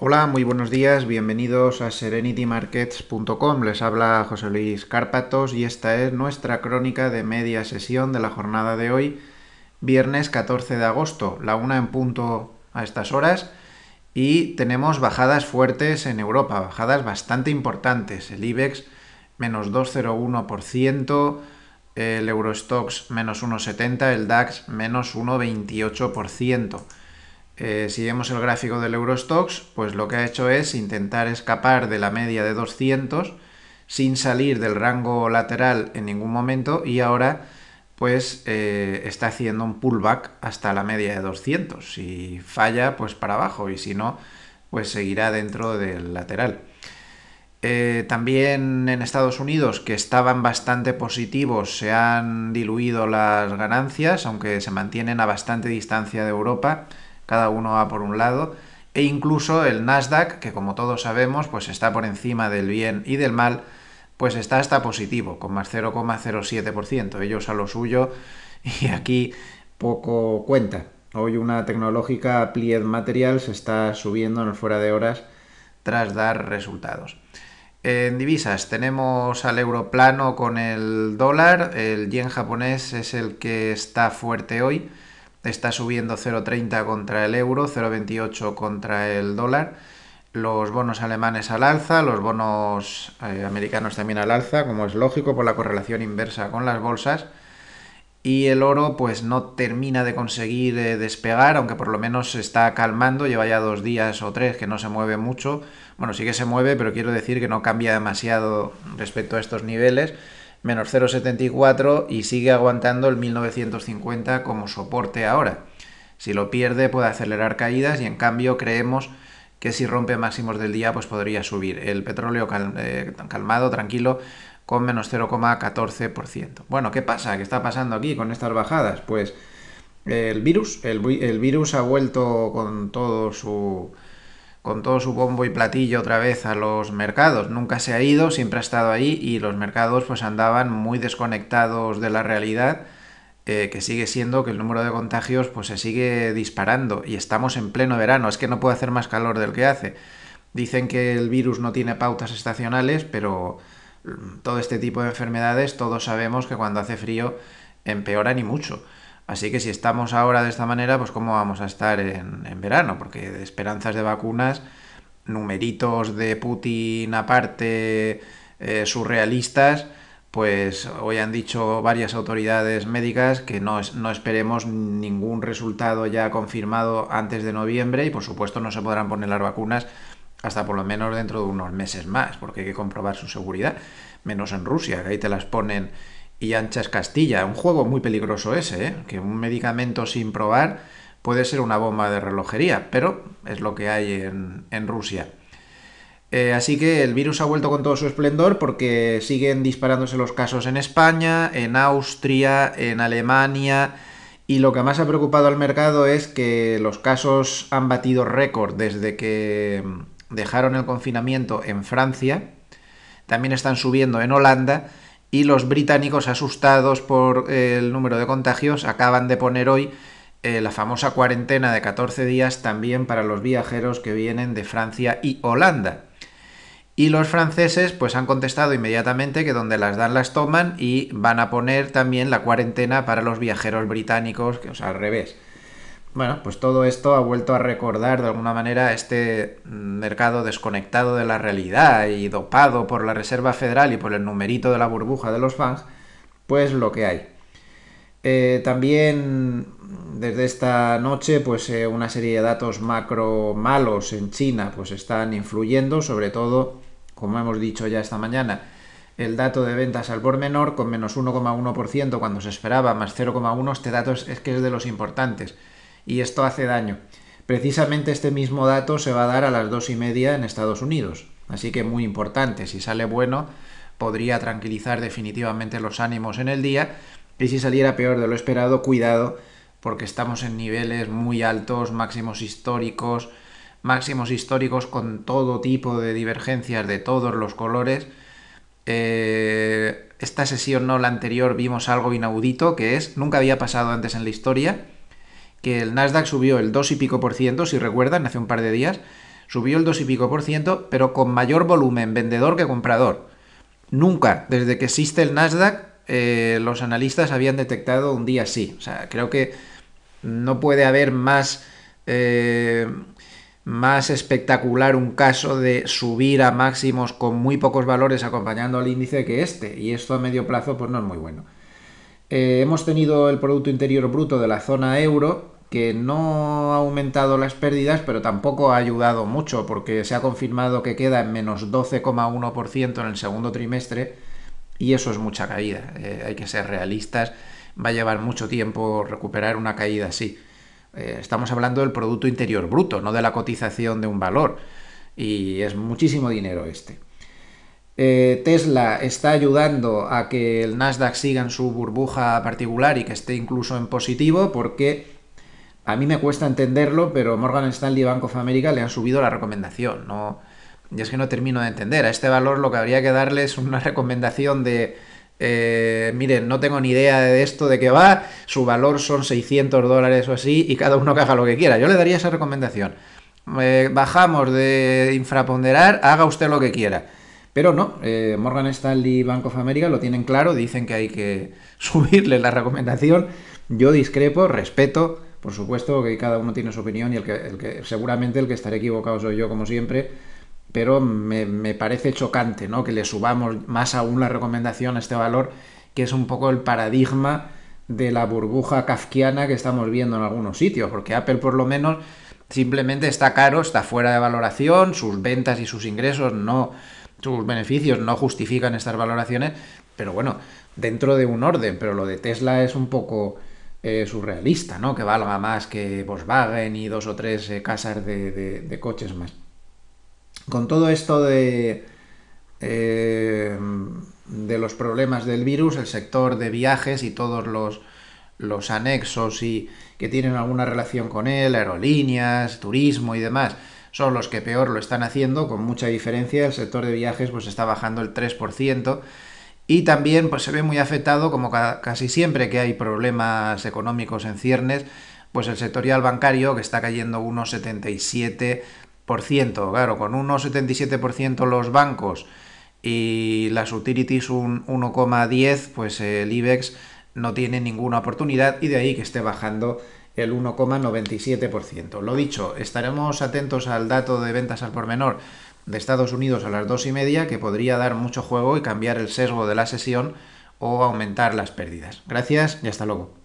Hola, muy buenos días, bienvenidos a serenitymarkets.com. Les habla José Luis Cárpatos y esta es nuestra crónica de media sesión de la jornada de hoy, viernes 14 de agosto, la una en punto a estas horas. Y tenemos bajadas fuertes en Europa, bajadas bastante importantes. El IBEX menos 2,01%, el Eurostox menos 1,70%, el DAX menos 1,28%. Eh, si vemos el gráfico del Eurostox, pues lo que ha hecho es intentar escapar de la media de 200 sin salir del rango lateral en ningún momento y ahora pues eh, está haciendo un pullback hasta la media de 200. Si falla, pues para abajo y si no, pues seguirá dentro del lateral. Eh, también en Estados Unidos, que estaban bastante positivos, se han diluido las ganancias, aunque se mantienen a bastante distancia de Europa cada uno va por un lado, e incluso el Nasdaq, que como todos sabemos, pues está por encima del bien y del mal, pues está hasta positivo, con más 0,07%, ellos a lo suyo y aquí poco cuenta. Hoy una tecnológica Plied se está subiendo en el fuera de horas tras dar resultados. En divisas tenemos al euro plano con el dólar, el yen japonés es el que está fuerte hoy, está subiendo 0,30 contra el euro, 0,28 contra el dólar. Los bonos alemanes al alza, los bonos eh, americanos también al alza, como es lógico por la correlación inversa con las bolsas. Y el oro pues no termina de conseguir eh, despegar, aunque por lo menos se está calmando, lleva ya dos días o tres que no se mueve mucho. Bueno, sí que se mueve, pero quiero decir que no cambia demasiado respecto a estos niveles menos 0,74 y sigue aguantando el 1950 como soporte ahora. Si lo pierde puede acelerar caídas y en cambio creemos que si rompe máximos del día pues podría subir. El petróleo eh, calmado, tranquilo, con menos 0,14%. Bueno, ¿qué pasa? ¿Qué está pasando aquí con estas bajadas? Pues el virus, el virus ha vuelto con todo su con todo su bombo y platillo otra vez a los mercados. Nunca se ha ido, siempre ha estado ahí y los mercados pues andaban muy desconectados de la realidad, eh, que sigue siendo que el número de contagios pues se sigue disparando y estamos en pleno verano, es que no puede hacer más calor del que hace. Dicen que el virus no tiene pautas estacionales, pero mm, todo este tipo de enfermedades todos sabemos que cuando hace frío empeoran y mucho. Así que si estamos ahora de esta manera, pues cómo vamos a estar en, verano, porque de esperanzas de vacunas, numeritos de Putin aparte, eh, surrealistas, pues hoy han dicho varias autoridades médicas que no, no, esperemos ningún resultado ya confirmado antes de noviembre y por supuesto no se podrán poner las vacunas hasta por lo menos dentro de unos meses más, porque hay que comprobar su seguridad, menos en Rusia, que ahí te las ponen y anchas Castilla. Un juego muy peligroso ese, ¿eh? que un medicamento sin probar puede ser una bomba de relojería, pero es lo que hay en, Rusia. Eh, así que el virus ha vuelto con todo su esplendor porque siguen disparándose los casos en España, en Austria, en Alemania y lo que más ha preocupado al mercado es que los casos han batido récord desde que dejaron el confinamiento en Francia, también están subiendo en Holanda y los británicos asustados por eh, el número de contagios acaban de poner hoy eh, la famosa cuarentena de 14 días también para los viajeros que vienen de Francia y Holanda. Y los franceses pues han contestado inmediatamente que donde las dan las toman y van a poner también la cuarentena para los viajeros británicos, que o al revés. Bueno, pues todo esto ha vuelto a recordar de alguna manera este mercado desconectado de la realidad y dopado por la Reserva Federal y por el numerito de la burbuja de los fans, pues lo que hay. Eh, también desde esta noche, pues eh, una serie de datos macro malos en China, pues están influyendo, sobre todo, como hemos dicho ya esta mañana, el dato de ventas al por menor con menos 1,1% cuando se esperaba, más 0,1%, este dato es que es de los importantes y esto hace daño. Precisamente este mismo dato se va a dar a las dos y media en Estados Unidos, así que muy importante. Si sale bueno, podría tranquilizar definitivamente los ánimos en el día y si saliera peor de lo esperado, cuidado, porque estamos en niveles muy altos, máximos históricos, máximos históricos con todo tipo de divergencias de todos los colores. Eh, esta sesión no, la anterior, vimos algo inaudito que es, nunca había pasado antes en la historia, que el Nasdaq subió el 2 y pico por ciento, si recuerdan, hace un par de días, subió el 2 y pico por ciento, pero con mayor volumen vendedor que comprador. Nunca, desde que existe el Nasdaq, eh, los analistas habían detectado un día así. O sea, creo que no puede haber más, eh, más espectacular un caso de subir a máximos con muy pocos valores acompañando al índice que este. Y esto a medio plazo pues no es muy bueno. Eh, hemos tenido el Producto Interior Bruto de la zona euro, que no ha aumentado las pérdidas, pero tampoco ha ayudado mucho, porque se ha confirmado que queda en menos 12,1% en el segundo trimestre, y eso es mucha caída. Eh, hay que ser realistas, va a llevar mucho tiempo recuperar una caída así. Eh, estamos hablando del Producto Interior Bruto, no de la cotización de un valor, y es muchísimo dinero este. Eh, Tesla está ayudando a que el Nasdaq siga en su burbuja particular y que esté incluso en positivo porque a mí me cuesta entenderlo, pero Morgan Stanley y Banco of America le han subido la recomendación. y es que no termino de entender. A este valor lo que habría que darle es una recomendación de, eh, miren, no tengo ni idea de esto, de qué va, su valor son 600 dólares o así, y cada uno que haga lo que quiera. Yo le daría esa recomendación. Eh, bajamos de infraponderar, haga usted lo que quiera. Pero no, eh, Morgan Stanley y Bank of America lo tienen claro, dicen que hay que subirle la recomendación. Yo discrepo, respeto, por supuesto que cada uno tiene su opinión y el que, seguramente el que estaré equivocado soy yo como siempre, pero me, parece chocante ¿no? que le subamos más aún la recomendación a este valor, que es un poco el paradigma de la burbuja kafkiana que estamos viendo en algunos sitios, porque Apple por lo menos simplemente está caro, está fuera de valoración, sus ventas y sus ingresos no sus beneficios no justifican estas valoraciones, pero bueno, dentro de un orden, pero lo de Tesla es un poco eh, surrealista, ¿no? Que valga más que Volkswagen y dos o tres eh, casas de, coches más. Con todo esto de, eh, de los problemas del virus, el sector de viajes y todos los, los anexos y que tienen alguna relación con él, aerolíneas, turismo y demás, son los que peor lo están haciendo, con mucha diferencia. El sector de viajes pues está bajando el 3%. Y también pues, se ve muy afectado, como casi siempre que hay problemas económicos en ciernes, pues el sectorial bancario que está cayendo 1,77%, 77%. Claro, con unos 77% los bancos y las utilities un 1,10, pues el IBEX no tiene ninguna oportunidad y de ahí que esté bajando el 1,97%. Lo dicho, estaremos atentos al dato de ventas al por menor de Estados Unidos a las dos y media, que podría dar mucho juego y cambiar el sesgo de la sesión o aumentar las pérdidas. Gracias y hasta luego.